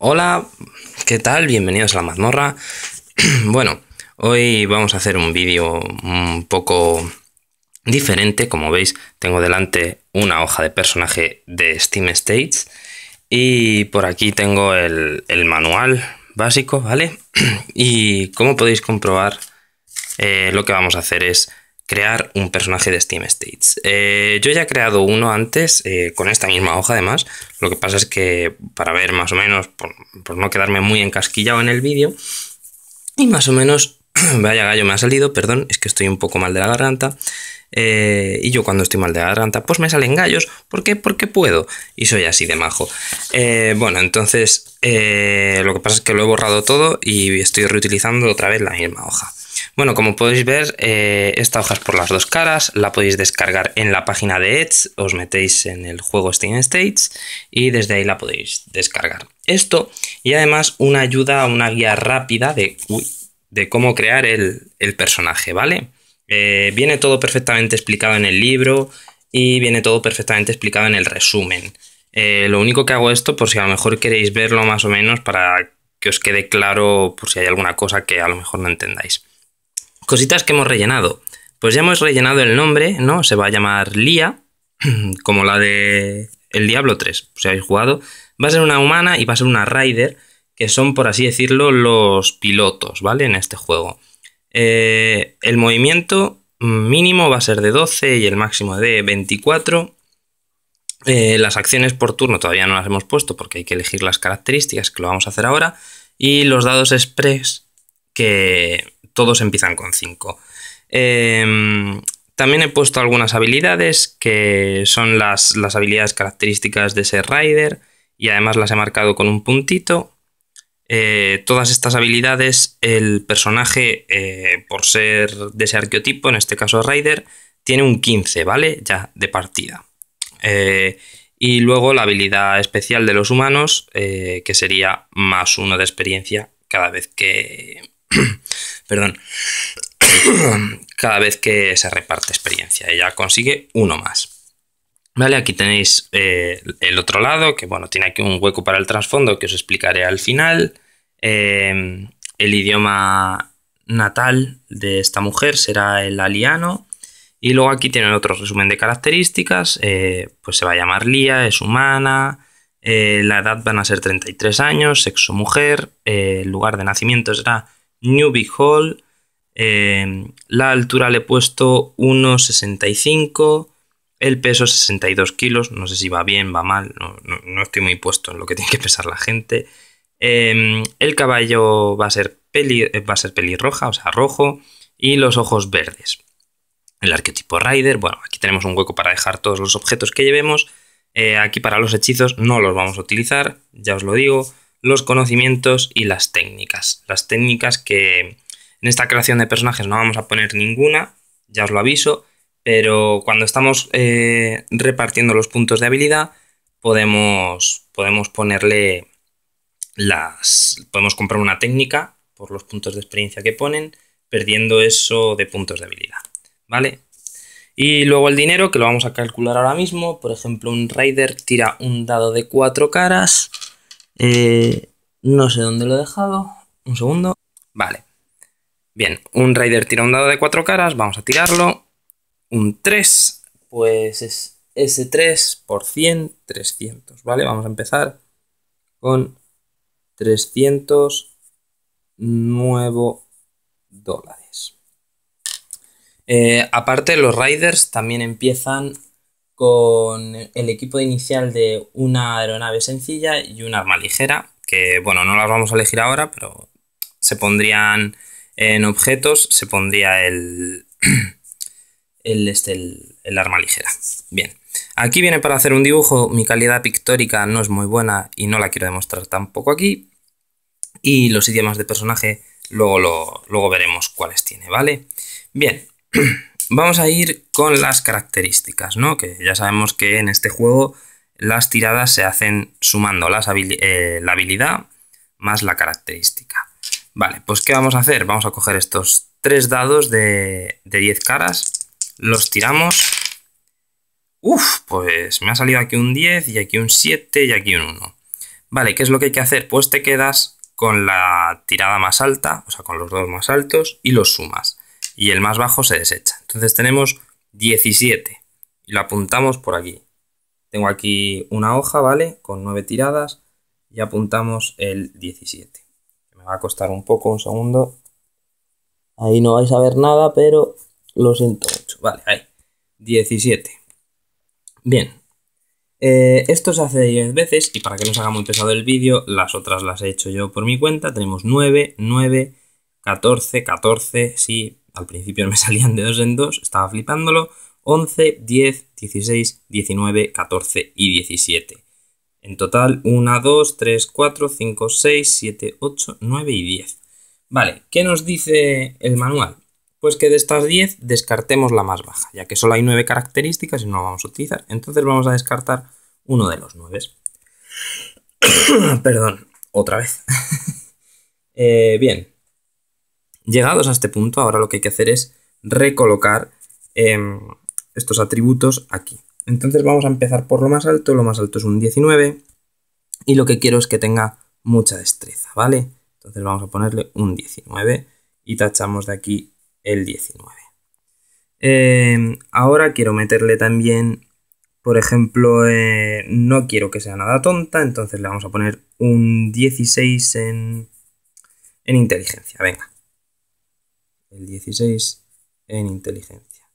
Hola, ¿qué tal? Bienvenidos a la mazmorra. bueno, hoy vamos a hacer un vídeo un poco diferente. Como veis, tengo delante una hoja de personaje de Steam States. Y por aquí tengo el, manual básico, ¿vale? y como podéis comprobar, eh, lo que vamos a hacer es crear un personaje de Steam States. Eh, yo ya he creado uno antes, eh, con esta misma hoja además. Lo que pasa es que para ver más o menos, por, no quedarme muy encasquillado en el vídeo, y más o menos, vaya gallo me ha salido, perdón, es que estoy un poco mal de la garganta. Eh, y yo cuando estoy mal de la garganta, pues me salen gallos. ¿Por qué? Porque puedo. Y soy así de majo. bueno, entonces lo que pasa es que lo he borrado todo y estoy reutilizando otra vez la misma hoja. Bueno, como podéis ver, eh, esta hoja es por las dos caras, la podéis descargar en la página de Edge, os metéis en el juego Steam States y desde ahí la podéis descargar. Esto y además una ayuda, una guía rápida de, cómo crear el, personaje, ¿vale? Eh, viene todo perfectamente explicado en el libro y viene todo perfectamente explicado en el resumen. Eh, lo único que hago esto, por si a lo mejor queréis verlo más o menos para que os quede claro por si hay alguna cosa que a lo mejor no entendáis. Cositas que hemos rellenado. Pues ya hemos rellenado el nombre, ¿no? Se va a llamar Lía, como la de El Diablo 3, si habéis jugado. Va a ser una humana y va a ser una Rider, que son, por así decirlo, los pilotos, ¿vale? En este juego. Eh, el movimiento mínimo va a ser de 12 y el máximo de 24. Eh, las acciones por turno todavía no las hemos puesto porque hay que elegir las características, que lo vamos a hacer ahora. Y los dados express, que todos empiezan con 5. Em, también he puesto algunas habilidades que son las, habilidades características de ese rider y además las he marcado con un puntito. Eh, todas estas habilidades, el personaje, eh, por ser de ese arqueotipo, en este caso Rider, tiene un 15, ¿vale? Ya de partida. Eh, y luego la habilidad especial de los humanos, que sería más uno de experiencia cada vez que, perdón, cada vez que se reparte experiencia. Ella consigue uno más. Vale, aquí tenéis eh, el otro lado, que bueno, tiene aquí un hueco para el trasfondo que os explicaré al final. Em, el idioma natal de esta mujer será el aliano. Y luego aquí tienen otro resumen de características. Eh, pues se va a llamar Lía, es humana. Eh, la edad van a ser 33 años, sexo mujer. el lugar de nacimiento será Newbie Hall. Em, la altura le he puesto 1,65. El peso 62 kilos. No sé si va bien, va mal. No, estoy muy puesto en lo que tiene que pesar la gente. Em, el caballo va a, ser peli, eh, va a ser pelirroja, o sea, rojo. Y los ojos verdes. El arquetipo Rider. Bueno, aquí tenemos un hueco para dejar todos los objetos que llevemos. Eh, aquí para los hechizos no los vamos a utilizar, ya os lo digo los conocimientos y las técnicas. Las técnicas que en esta creación de personajes no vamos a poner ninguna, ya os lo aviso, pero cuando estamos eh, repartiendo los puntos de habilidad podemos, podemos ponerle las... podemos comprar una técnica por los puntos de experiencia que ponen, perdiendo eso de puntos de habilidad, ¿vale? Y luego el dinero, que lo vamos a calcular ahora mismo, por ejemplo un Raider tira un dado de cuatro caras, eh, no sé dónde lo he dejado. Un segundo. Vale. Bien, un Raider tira un dado de cuatro caras, vamos a tirarlo. Un 3, pues es ese 3 por 100, 300, ¿vale? Vamos a empezar con 300 nuevo dólares. Eh, aparte, los Raiders también empiezan con el equipo inicial de una aeronave sencilla y un arma ligera, que bueno, no las vamos a elegir ahora, pero se pondrían en objetos, se pondría este, el, el, arma ligera. Bien, aquí viene para hacer un dibujo, mi calidad pictórica no es muy buena y no la quiero demostrar tampoco aquí, y los idiomas de personaje luego, luego veremos cuáles tiene, ¿vale? Bien, Vamos a ir con las características, ¿no? Que ya sabemos que en este juego las tiradas se hacen sumando eh, la habilidad más la característica. Vale, pues ¿qué vamos a hacer? Vamos a coger estos tres dados de, de 10 caras, los tiramos... Uf, pues me ha salido aquí un 10 y aquí un 7 y aquí un 1. Vale, ¿qué es lo que hay que hacer? Pues te quedas con la tirada más alta, o sea, con los dos más altos y los sumas y el más bajo se desecha. Entonces tenemos 17 y lo apuntamos por aquí. Tengo aquí una hoja, ¿vale? Con 9 tiradas y apuntamos el 17. Me va a costar un poco, un segundo. Ahí no vais a ver nada, pero lo siento mucho. Vale, ahí. 17. Bien. Eh, esto se hace 10 veces y para que no se haga muy pesado el vídeo, las otras las he hecho yo por mi cuenta. Tenemos 9, 9, 14, 14, sí, al principio me salían de 2 en 2, estaba flipándolo, 11, 10, 16, 19, 14 y 17. En total, 1, 2, 3, 4, 5, 6, 7, 8, 9 y 10. Vale, ¿qué nos dice el manual? Pues que de estas 10 descartemos la más baja, ya que solo hay 9 características y no la vamos a utilizar. Entonces vamos a descartar uno de los 9. Perdón, otra vez. eh, bien, Llegados a este punto, ahora lo que hay que hacer es recolocar em, estos atributos aquí. Entonces vamos a empezar por lo más alto, lo más alto es un 19 y lo que quiero es que tenga mucha destreza, ¿vale? Entonces vamos a ponerle un 19 y tachamos de aquí el 19. Em, ahora quiero meterle también, por ejemplo, eh, no quiero que sea nada tonta, entonces le vamos a poner un 16 en inteligencia, venga el 16 en inteligencia.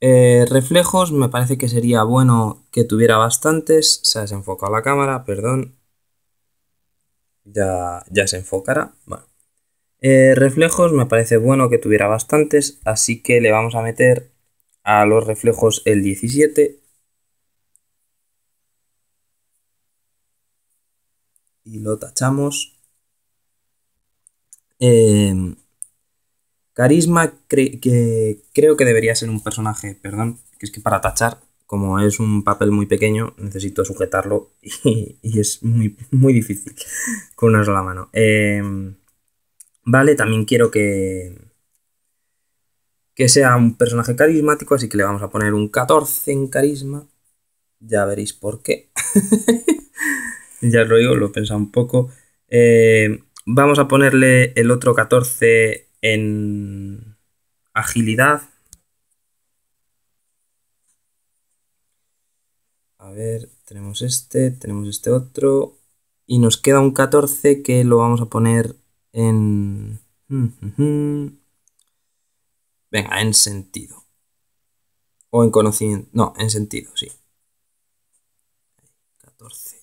Eh, reflejos, me parece que sería bueno que tuviera bastantes. Se ha desenfocado la cámara, perdón. Ya, ya se enfocará. Eh, reflejos, me parece bueno que tuviera bastantes, así que le vamos a meter a los reflejos el 17. Y lo tachamos. Em, carisma que creo que debería ser un personaje, perdón, que es que para tachar, como es un papel muy pequeño, necesito sujetarlo y, es muy, muy difícil con una sola mano. Em, vale, también quiero que, que sea un personaje carismático, así que le vamos a poner un 14 en carisma. Ya veréis por qué. ya lo digo, lo he pensado un poco. Em, Vamos a ponerle el otro 14 en agilidad. A ver, tenemos este, tenemos este otro. Y nos queda un 14 que lo vamos a poner en... Venga, en sentido. O en conocimiento. No, en sentido, sí. 14.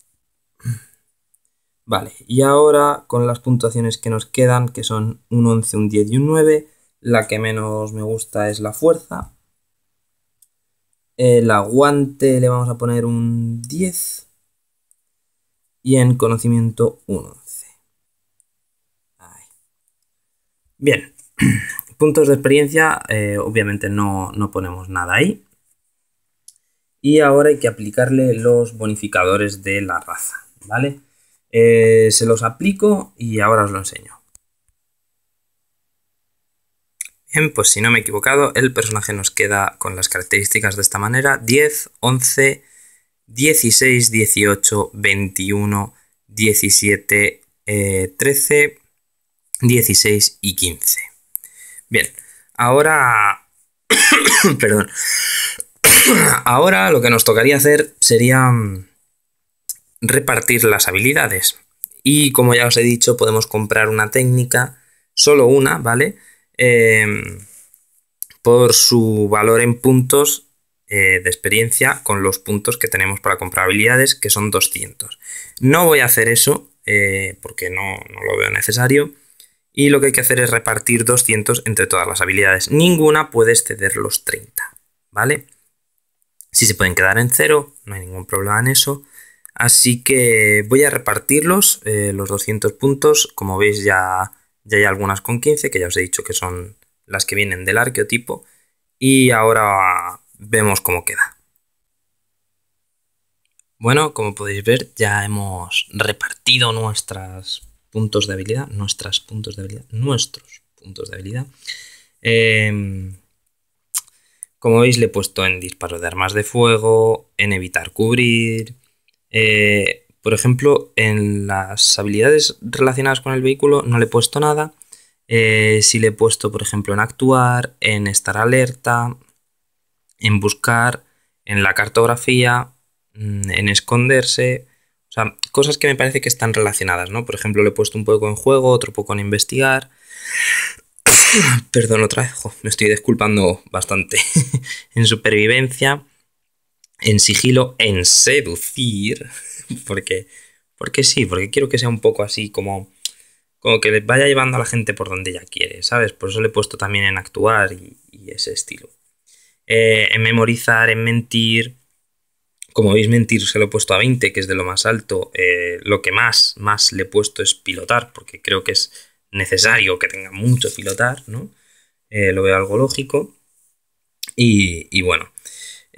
Vale, y ahora con las puntuaciones que nos quedan, que son un 11, un 10 y un 9, la que menos me gusta es la fuerza. El aguante le vamos a poner un 10 y en conocimiento un 11. Bien, puntos de experiencia, eh, obviamente no, no ponemos nada ahí. Y ahora hay que aplicarle los bonificadores de la raza, ¿vale? Eh, se los aplico y ahora os lo enseño. Bien, pues si no me he equivocado, el personaje nos queda con las características de esta manera. 10, 11, 16, 18, 21, 17, 13, 16 y 15. Bien, ahora... Perdón. ahora lo que nos tocaría hacer sería mm, repartir las habilidades. Y como ya os he dicho, podemos comprar una técnica, solo una, ¿vale? Em, por su valor en puntos eh, de experiencia con los puntos que tenemos para comprar habilidades, que son 200. No voy a hacer eso eh, porque no, no lo veo necesario. Y lo que hay que hacer es repartir 200 entre todas las habilidades. Ninguna puede exceder los 30, ¿vale? Si se pueden quedar en cero, no hay ningún problema en eso. Así que voy a repartirlos, eh, los 200 puntos. Como veis ya, ya hay algunas con 15, que ya os he dicho que son las que vienen del arqueotipo. Y ahora vemos cómo queda. Bueno, como podéis ver, ya hemos repartido nuestros puntos de habilidad, nuestras puntos de habilidad, nuestros puntos de habilidad. Em, como veis, le he puesto en disparo de armas de fuego, en evitar cubrir, eh, por ejemplo, en las habilidades relacionadas con el vehículo no le he puesto nada. Eh, si le he puesto, por ejemplo, en actuar, en estar alerta, en buscar, en la cartografía, mm, en esconderse. sea, cosas que me parece que están relacionadas, ¿no? Por ejemplo, le he puesto un poco en juego, otro poco en investigar. Perdón, otra vez, me estoy disculpando bastante. en supervivencia en sigilo, en seducir, porque, porque sí, porque quiero que sea un poco así como, como que vaya llevando a la gente por donde ella quiere, ¿sabes? Por eso le he puesto también en actuar y, ese estilo. Eh, en memorizar, en mentir. Como veis, mentir se lo he puesto a 20, que es de lo más alto. Eh, lo que más, más le he puesto es pilotar, porque creo que es necesario que tenga mucho pilotar, ¿no? Eh, lo veo algo lógico. y bueno,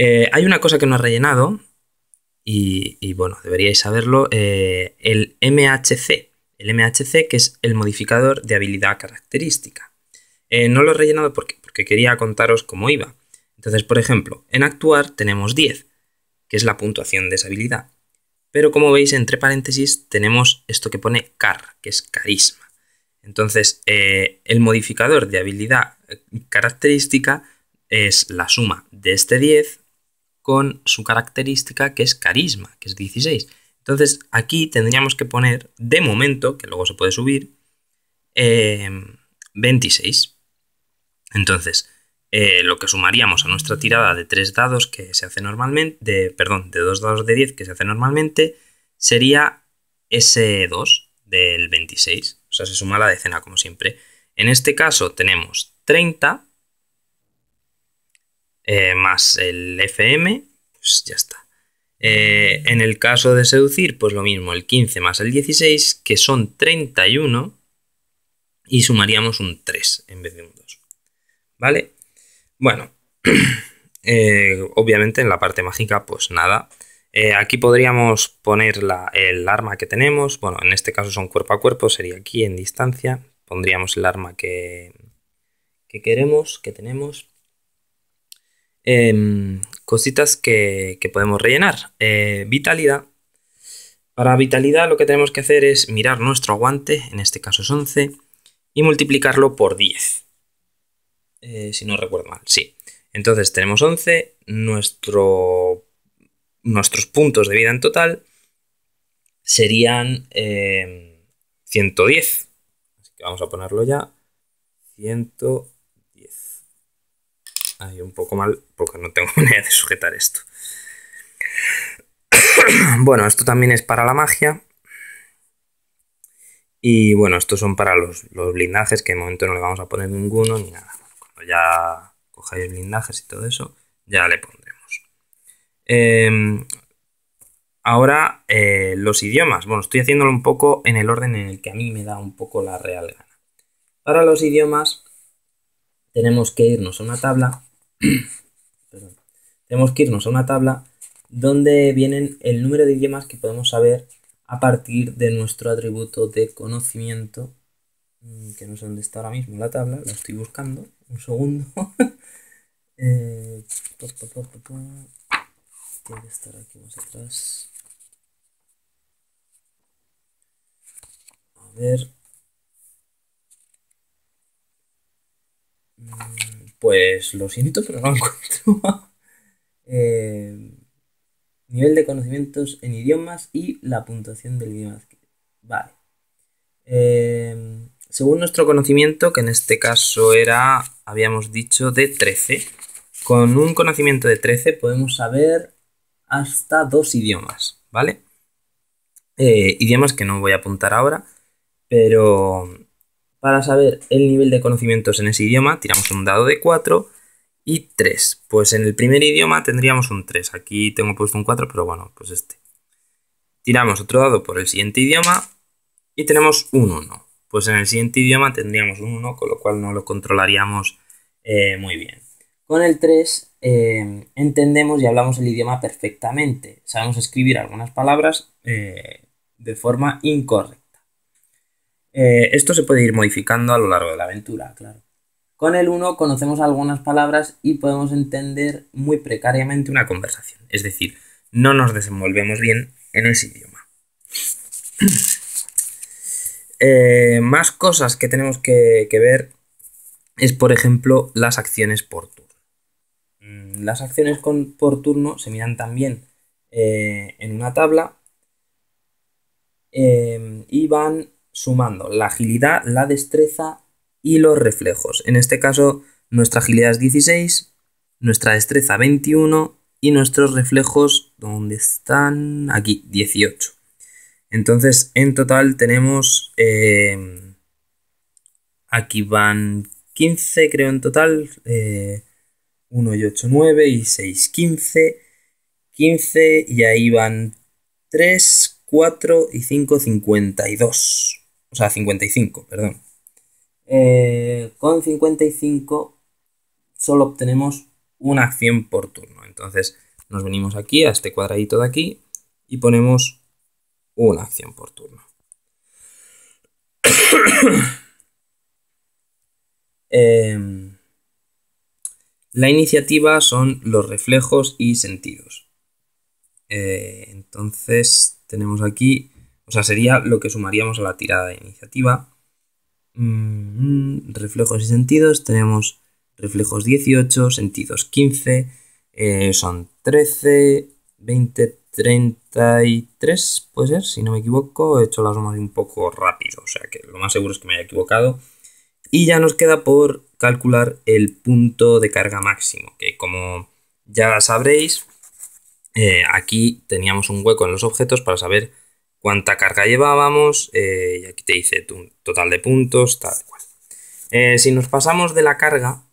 eh, hay una cosa que no ha rellenado y, bueno, deberíais saberlo, eh, el MHC, el MHC que es el modificador de habilidad característica. Eh, no lo he rellenado porque, porque quería contaros cómo iba. Entonces, por ejemplo, en actuar tenemos 10, que es la puntuación de esa habilidad. Pero como veis, entre paréntesis tenemos esto que pone car, que es carisma. Entonces, el modificador de habilidad característica es la suma de este 10 con su característica que es carisma, que es 16. Entonces aquí tendríamos que poner, de momento, que luego se puede subir, 26. Eh, Entonces, eh, lo que sumaríamos a nuestra tirada de 3 dados que se hace normalmente, de, perdón, de 2 dados de 10 que se hace normalmente, sería ese 2 del 26. O sea, se suma la decena como siempre. En este caso tenemos 30 eh, más el FM, pues ya está. Eh, en el caso de seducir, pues lo mismo, el 15 más el 16, que son 31, y sumaríamos un 3 en vez de un 2. ¿Vale? Bueno, eh, obviamente en la parte mágica, pues nada. aquí podríamos poner la, el arma que tenemos. Bueno, en este caso son cuerpo a cuerpo, sería aquí en distancia. Pondríamos el arma que, que queremos, que tenemos. Em, cositas que, podemos rellenar. Eh, vitalidad. Para vitalidad lo que tenemos que hacer es mirar nuestro aguante, en este caso es 11, y multiplicarlo por 10. Eh, si no recuerdo mal, sí. Entonces tenemos 11, nuestro, nuestros puntos de vida en total serían 110. Eh, Así que vamos a ponerlo ya. 110. Ahí un poco mal, porque no tengo manera de sujetar esto. bueno, esto también es para la magia. Y bueno, estos son para los, los, blindajes, que de momento no le vamos a poner ninguno ni nada. Cuando ya cojáis blindajes y todo eso, ya le pondremos. Em, ahora, eh, los idiomas. Bueno, estoy haciéndolo un poco en el orden en el que a mí me da un poco la real gana. Para los idiomas, tenemos que irnos a una tabla tenemos que irnos a una tabla donde vienen el número de idiomas que podemos saber a partir de nuestro atributo de conocimiento, mm, que no sé dónde está ahora mismo la tabla, la estoy buscando, un segundo. Eh, Tiene que estar aquí más atrás. A ver, Pues lo siento, pero no encuentro. Eh, nivel de conocimientos en idiomas y la puntuación del idioma. Vale. Eh, según nuestro conocimiento, que en este caso era, habíamos dicho, de 13. Con un conocimiento de 13 podemos saber hasta dos idiomas, ¿vale? Eh, idiomas que no voy a apuntar ahora, pero para saber el nivel de conocimientos en ese idioma, tiramos un dado de 4 y 3. Pues en el primer idioma tendríamos un 3. Aquí tengo puesto un 4, pero bueno, pues este. Tiramos otro dado por el siguiente idioma y tenemos un 1. Pues en el siguiente idioma tendríamos un 1, con lo cual no lo controlaríamos eh, muy bien. Con el 3 eh, entendemos y hablamos el idioma perfectamente. Sabemos escribir algunas palabras eh, de forma incorrecta. Eh, esto se puede ir modificando a lo largo de la aventura, claro. Con el 1 conocemos algunas palabras y podemos entender muy precariamente una conversación, es decir, no nos desenvolvemos bien en ese idioma. Eh, más cosas que tenemos que, ver es, por ejemplo, las acciones por turno. Mm, las acciones con, por turno se miran también eh, en una tabla y van sumando la agilidad, la destreza y los reflejos. En este caso, nuestra agilidad es 16, nuestra destreza 21 y nuestros reflejos, ¿dónde están? Aquí, 18. Entonces, en total tenemos... Eh, aquí van 15, creo en total. 1 eh, y 8, 9 y 6, 15. 15 y ahí van 3, 4 y 5, 52 o sea, 55, perdón. Eh, con 55 solo obtenemos una acción por turno. Entonces nos venimos aquí a este cuadradito de aquí y ponemos una acción por turno. Em, la iniciativa son los reflejos y sentidos. Eh, entonces tenemos aquí o sea, sería lo que sumaríamos a la tirada de iniciativa. Mm, reflejos y sentidos. Tenemos reflejos 18, sentidos 15. Eh, son 13, 20, 33, puede ser, si no me equivoco. He hecho las sumas un poco rápido, o sea que lo más seguro es que me haya equivocado. Y ya nos queda por calcular el punto de carga máximo, que como ya sabréis, eh, aquí teníamos un hueco en los objetos para saber cuánta carga llevábamos, eh, y aquí te dice tu total de puntos, tal cual. Eh, si nos pasamos de la carga,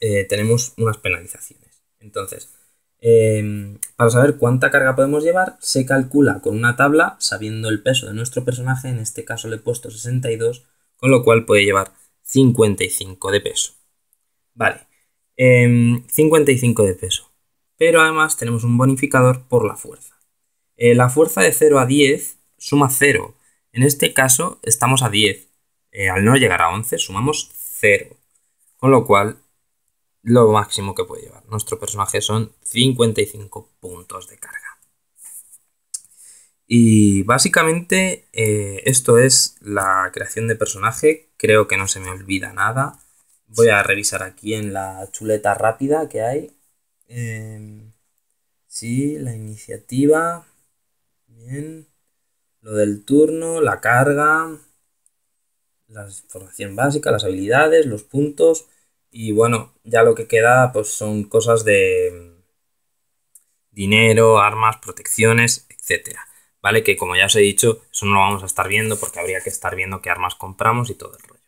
eh, tenemos unas penalizaciones. Entonces, em, para saber cuánta carga podemos llevar, se calcula con una tabla, sabiendo el peso de nuestro personaje, en este caso le he puesto 62, con lo cual puede llevar 55 de peso. Vale, 55 em, de peso. Pero además tenemos un bonificador por la fuerza. la fuerza de 0 a 10 suma 0. En este caso estamos a 10. Eh, al no llegar a 11 sumamos 0. Con lo cual, lo máximo que puede llevar nuestro personaje son 55 puntos de carga. Y básicamente eh, esto es la creación de personaje. Creo que no se me olvida nada. Voy a revisar aquí en la chuleta rápida que hay. Em, sí, la iniciativa. Bien lo del turno, la carga, la formación básica, las habilidades, los puntos y bueno, ya lo que queda pues son cosas de dinero, armas, protecciones, etc. ¿Vale? Que como ya os he dicho, eso no lo vamos a estar viendo porque habría que estar viendo qué armas compramos y todo el rollo.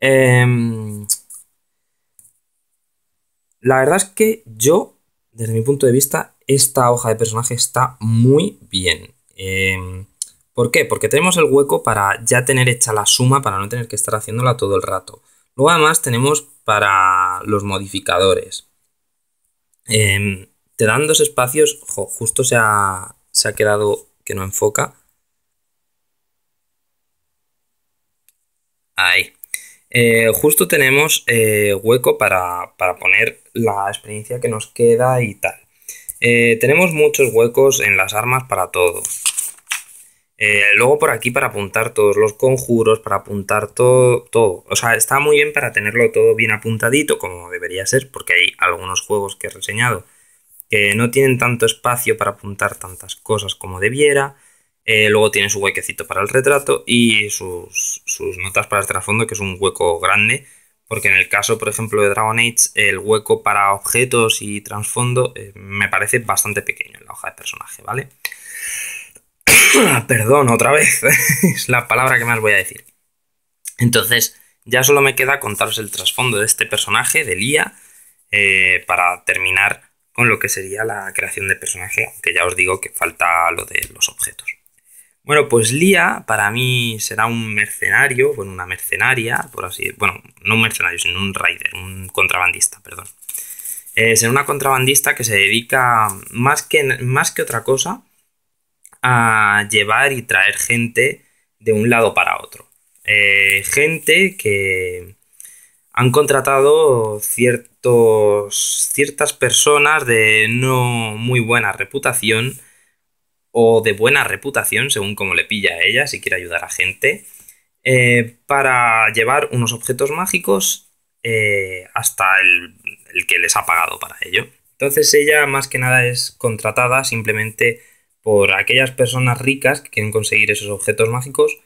Em, la verdad es que yo, desde mi punto de vista, esta hoja de personaje está muy bien. Em, ¿Por qué? Porque tenemos el hueco para ya tener hecha la suma, para no tener que estar haciéndola todo el rato. Luego además tenemos para los modificadores. Em, te dan dos espacios, justo se ha, quedado que no enfoca. Ahí. Eh, justo tenemos eh, hueco para, poner la experiencia que nos queda y tal. Eh, tenemos muchos huecos en las armas para todo. Eh, luego por aquí para apuntar todos los conjuros, para apuntar todo, O sea, está muy bien para tenerlo todo bien apuntadito, como debería ser, porque hay algunos juegos que he reseñado que no tienen tanto espacio para apuntar tantas cosas como debiera. Eh, luego tiene su huequecito para el retrato y sus, sus, notas para el trasfondo, que es un hueco grande. Porque en el caso, por ejemplo, de Dragon Age, el hueco para objetos y trasfondo eh, me parece bastante pequeño en la hoja de personaje, ¿vale? vale Perdón, otra vez. es la palabra que más voy a decir. Entonces, ya solo me queda contaros el trasfondo de este personaje, de Lía, eh, para terminar con lo que sería la creación de personaje, aunque ya os digo que falta lo de los objetos. Bueno, pues Lía para mí será un mercenario, bueno, una mercenaria, por así bueno, no un mercenario, sino un raider, un contrabandista, perdón. Eh, será una contrabandista que se dedica más que, más que otra cosa a llevar y traer gente de un lado para otro. Eh, gente que han contratado ciertos, ciertas personas de no muy buena reputación o de buena reputación, según como le pilla a ella, si quiere ayudar a gente, eh, para llevar unos objetos mágicos eh, hasta el, el que les ha pagado para ello. Entonces ella más que nada es contratada simplemente por aquellas personas ricas que quieren conseguir esos objetos mágicos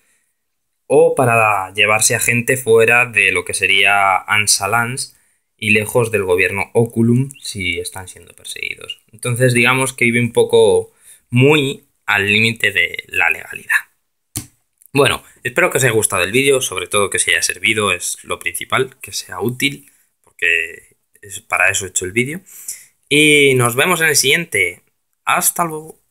o para llevarse a gente fuera de lo que sería Ansalans y lejos del gobierno Oculum si están siendo perseguidos. Entonces digamos que vive un poco muy al límite de la legalidad. Bueno, espero que os haya gustado el vídeo, sobre todo que os haya servido, es lo principal, que sea útil, porque es para eso he hecho el vídeo. Y nos vemos en el siguiente. Hasta luego.